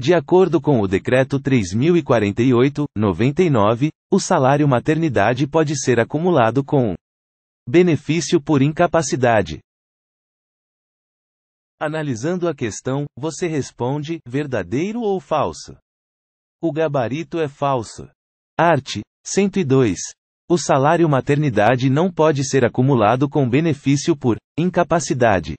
De acordo com o Decreto 3048, 99, o salário maternidade pode ser acumulado com benefício por incapacidade. Analisando a questão, você responde: verdadeiro ou falso? O gabarito é falso. Art. 102. O salário maternidade não pode ser acumulado com benefício por incapacidade.